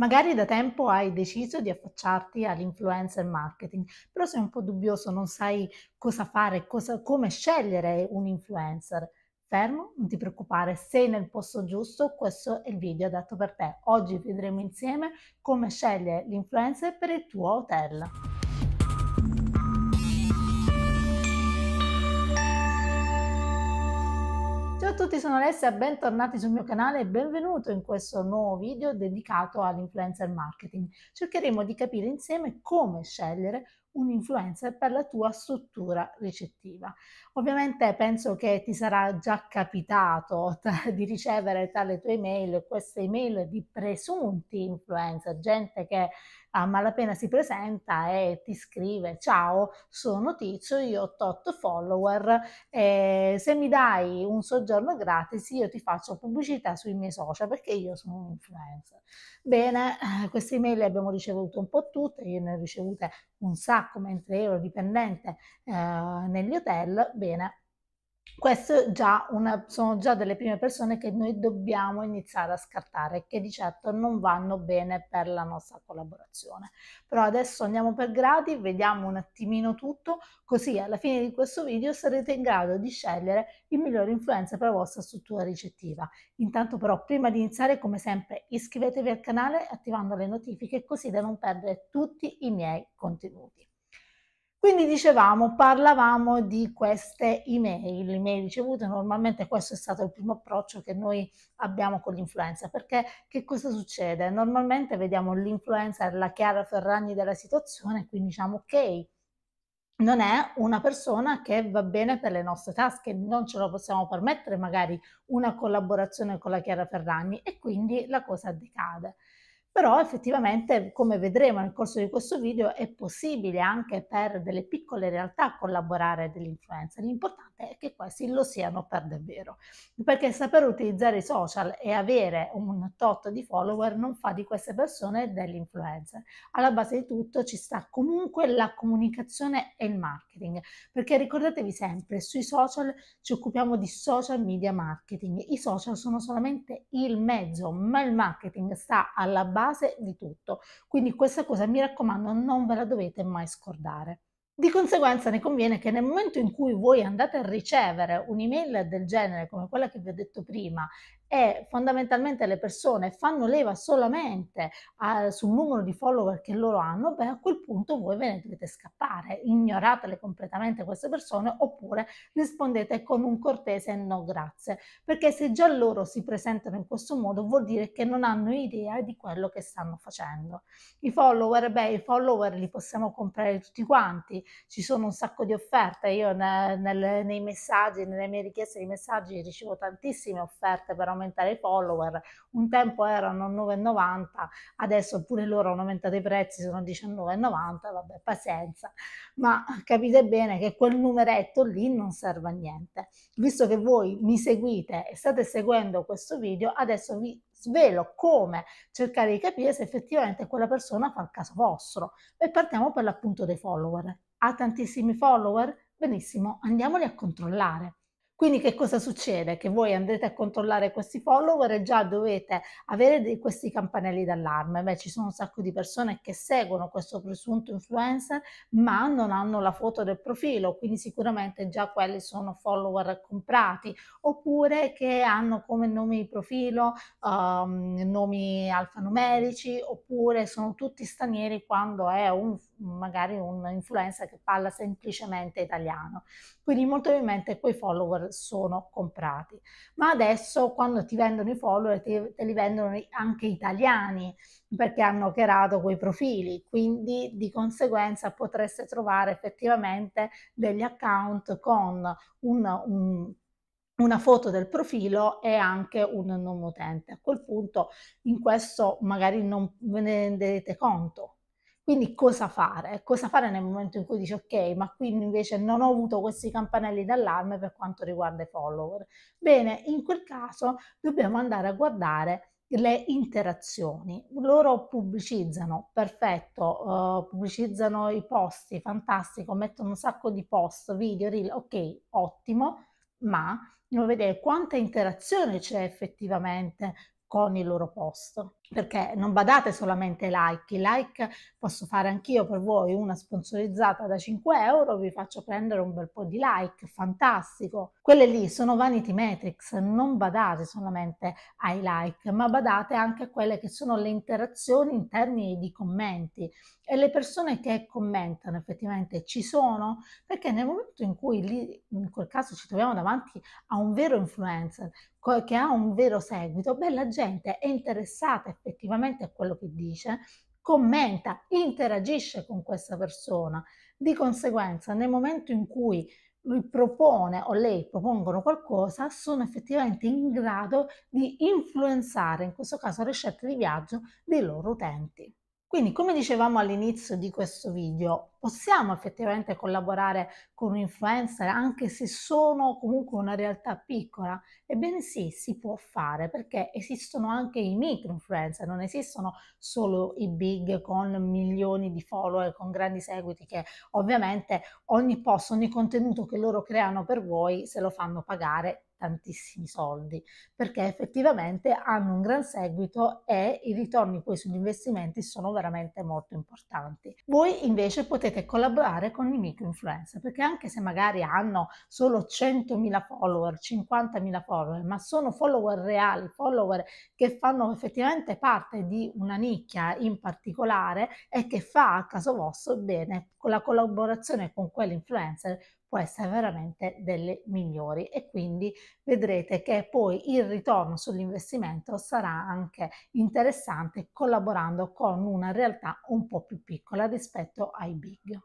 Magari da tempo hai deciso di affacciarti all'influencer marketing, però sei un po' dubbioso, non sai cosa fare, cosa, come scegliere un influencer. Fermo, non ti preoccupare, sei nel posto giusto, questo è il video adatto per te. Oggi vedremo insieme come scegliere l'influencer per il tuo hotel. tutti, sono Alessia, bentornati sul mio canale e benvenuto in questo nuovo video dedicato all'influencer marketing. Cercheremo di capire insieme come scegliere un influencer per la tua struttura ricettiva. Ovviamente penso che ti sarà già capitato t- di ricevere tale tua email queste email di presunti influencer, gente che a malapena si presenta e ti scrive ciao sono Tizio, io ho tot follower e se mi dai un soggiorno gratis io ti faccio pubblicità sui miei social perché io sono un influencer. Bene, eh, queste email le abbiamo ricevute un po' tutte, io ne ho ricevute un sacco come entry dipendente eh, negli hotel, bene, queste già una, sono già delle prime persone che noi dobbiamo iniziare a scartare, che di certo non vanno bene per la nostra collaborazione. Però adesso andiamo per gradi, vediamo un attimino tutto, così alla fine di questo video sarete in grado di scegliere il migliore influencer per la vostra struttura ricettiva. Intanto però prima di iniziare, come sempre, iscrivetevi al canale attivando le notifiche così da non perdere tutti i miei contenuti. Quindi dicevamo, parlavamo di queste email, email ricevute, normalmente questo è stato il primo approccio che noi abbiamo con l'influenza, perché che cosa succede? Normalmente vediamo l'influenza, la Chiara Ferragni della situazione, quindi diciamo ok, non è una persona che va bene per le nostre tasche, non ce lo possiamo permettere magari una collaborazione con la Chiara Ferragni e quindi la cosa decade però effettivamente come vedremo nel corso di questo video è possibile anche per delle piccole realtà collaborare dell'influenza, l'importante è che questi lo siano per davvero, perché saper utilizzare i social e avere un tot di follower non fa di queste persone dell'influencer, alla base di tutto ci sta comunque la comunicazione e il marketing, perché ricordatevi sempre sui social ci occupiamo di social media marketing, i social sono solamente il mezzo, ma il marketing sta alla base base di tutto. Quindi questa cosa mi raccomando non ve la dovete mai scordare. Di conseguenza ne conviene che nel momento in cui voi andate a ricevere un'email del genere come quella che vi ho detto prima e fondamentalmente le persone fanno leva solamente a, sul numero di follower che loro hanno, beh a quel punto voi ve ne dovete scappare, ignoratele completamente queste persone oppure rispondete con un cortese no grazie, perché se già loro si presentano in questo modo vuol dire che non hanno idea di quello che stanno facendo. I follower, beh i follower li possiamo comprare tutti quanti, ci sono un sacco di offerte, io ne, nel, nei messaggi, nelle mie richieste di messaggi ricevo tantissime offerte per aumentare aumentare i follower, un tempo erano 9,90, adesso pure loro hanno aumentato i prezzi, sono 19,90, vabbè pazienza, ma capite bene che quel numeretto lì non serve a niente. Visto che voi mi seguite e state seguendo questo video, adesso vi svelo come cercare di capire se effettivamente quella persona fa il caso vostro. E partiamo per l'appunto dei follower. Ha tantissimi follower? Benissimo, andiamoli a controllare. Quindi che cosa succede? Che voi andrete a controllare questi follower e già dovete avere dei, questi campanelli d'allarme. Beh, ci sono un sacco di persone che seguono questo presunto influencer ma non hanno la foto del profilo, quindi sicuramente già quelli sono follower comprati, oppure che hanno come nome di profilo um, nomi alfanumerici, oppure sono tutti stranieri quando è un, magari un influencer che parla semplicemente italiano. Quindi molto ovviamente quei follower sono comprati. Ma adesso quando ti vendono i follower te, te li vendono anche italiani perché hanno creato quei profili, quindi di conseguenza potreste trovare effettivamente degli account con un, un una foto del profilo e anche un nome utente. A quel punto in questo magari non ve ne rendete conto, quindi cosa fare? Cosa fare nel momento in cui dici ok, ma qui invece non ho avuto questi campanelli d'allarme per quanto riguarda i follower? Bene, in quel caso dobbiamo andare a guardare le interazioni. Loro pubblicizzano, perfetto, uh, pubblicizzano i posti, fantastico, mettono un sacco di post, video, reel, ok, ottimo, ma dobbiamo vedere quanta interazione c'è effettivamente con il loro post perché non badate solamente ai like, i like posso fare anch'io per voi una sponsorizzata da 5 euro, vi faccio prendere un bel po' di like, fantastico. Quelle lì sono vanity metrics, non badate solamente ai like, ma badate anche a quelle che sono le interazioni in termini di commenti e le persone che commentano effettivamente ci sono, perché nel momento in cui lì, in quel caso ci troviamo davanti a un vero influencer che ha un vero seguito, beh la gente è interessata effettivamente a quello che dice, commenta, interagisce con questa persona. Di conseguenza, nel momento in cui lui propone o lei propongono qualcosa, sono effettivamente in grado di influenzare, in questo caso, le scelte di viaggio dei loro utenti. Quindi, come dicevamo all'inizio di questo video, possiamo effettivamente collaborare con un influencer anche se sono comunque una realtà piccola? Ebbene sì, si può fare perché esistono anche i micro influencer, non esistono solo i big con milioni di follower, con grandi seguiti che ovviamente ogni post, ogni contenuto che loro creano per voi se lo fanno pagare tantissimi soldi perché effettivamente hanno un gran seguito e i ritorni poi sugli investimenti sono veramente molto importanti. Voi invece potete collaborare con i micro influencer perché anche se magari hanno solo 100.000 follower, 50.000 follower, ma sono follower reali, follower che fanno effettivamente parte di una nicchia in particolare e che fa a caso vostro bene con la collaborazione con quell'influencer può essere veramente delle migliori e quindi vedrete che poi il ritorno sull'investimento sarà anche interessante collaborando con una realtà un po' più piccola rispetto ai big.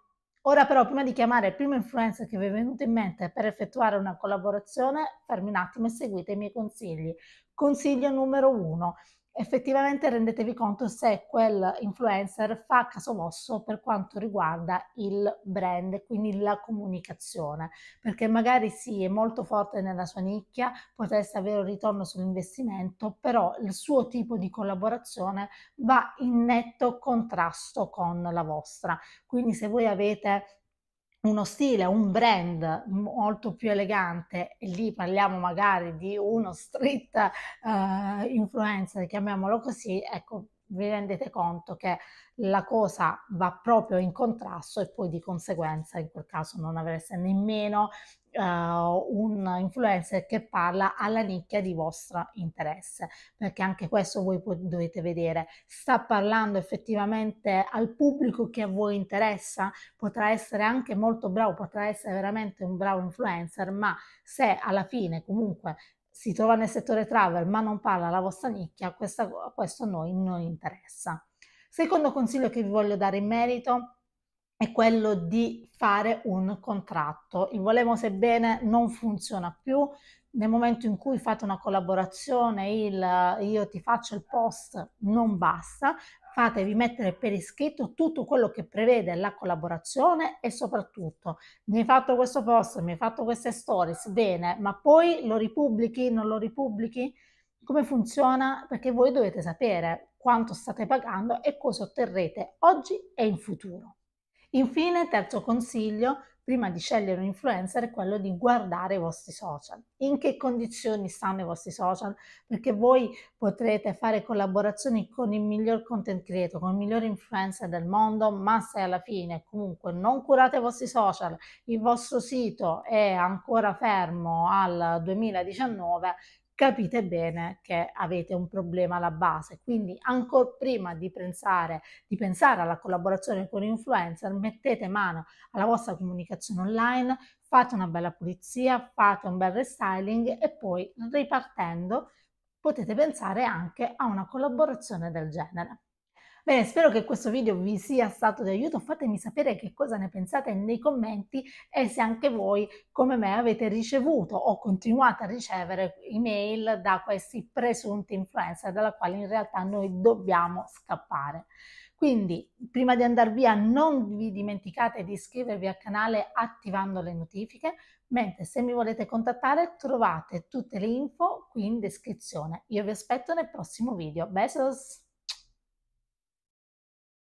Ora però prima di chiamare il primo influencer che vi è venuto in mente per effettuare una collaborazione, fermi un attimo e seguite i miei consigli. Consiglio numero uno, effettivamente rendetevi conto se quel influencer fa caso vostro per quanto riguarda il brand, quindi la comunicazione, perché magari sì, è molto forte nella sua nicchia, potreste avere un ritorno sull'investimento, però il suo tipo di collaborazione va in netto contrasto con la vostra. Quindi se voi avete uno stile, un brand molto più elegante, e lì parliamo magari di uno street uh, influencer, chiamiamolo così, ecco, vi rendete conto che la cosa va proprio in contrasto e poi di conseguenza in quel caso non avreste nemmeno uh, un influencer che parla alla nicchia di vostro interesse perché anche questo voi dovete vedere sta parlando effettivamente al pubblico che a voi interessa potrà essere anche molto bravo potrà essere veramente un bravo influencer ma se alla fine comunque si trova nel settore travel ma non parla la vostra nicchia, questa, questo a noi non interessa. Secondo consiglio che vi voglio dare in merito è quello di fare un contratto. Il Volemo Sebbene non funziona più. Nel momento in cui fate una collaborazione, il io ti faccio il post non basta, fatevi mettere per iscritto tutto quello che prevede la collaborazione e soprattutto mi hai fatto questo post, mi hai fatto queste stories, bene, ma poi lo ripubblichi, non lo ripubblichi? Come funziona? Perché voi dovete sapere quanto state pagando e cosa otterrete oggi e in futuro. Infine, terzo consiglio, prima di scegliere un influencer, è quello di guardare i vostri social. In che condizioni stanno i vostri social? Perché voi potrete fare collaborazioni con il miglior content creator, con il miglior influencer del mondo, ma se alla fine comunque non curate i vostri social, il vostro sito è ancora fermo al 2019, capite bene che avete un problema alla base. Quindi, ancora prima di pensare, di pensare alla collaborazione con l'influencer, mettete mano alla vostra comunicazione online, fate una bella pulizia, fate un bel restyling e poi ripartendo potete pensare anche a una collaborazione del genere. Bene, spero che questo video vi sia stato di aiuto, fatemi sapere che cosa ne pensate nei commenti e se anche voi come me avete ricevuto o continuate a ricevere email da questi presunti influencer dalla quale in realtà noi dobbiamo scappare. Quindi prima di andare via non vi dimenticate di iscrivervi al canale attivando le notifiche, mentre se mi volete contattare trovate tutte le info qui in descrizione. Io vi aspetto nel prossimo video. Besos!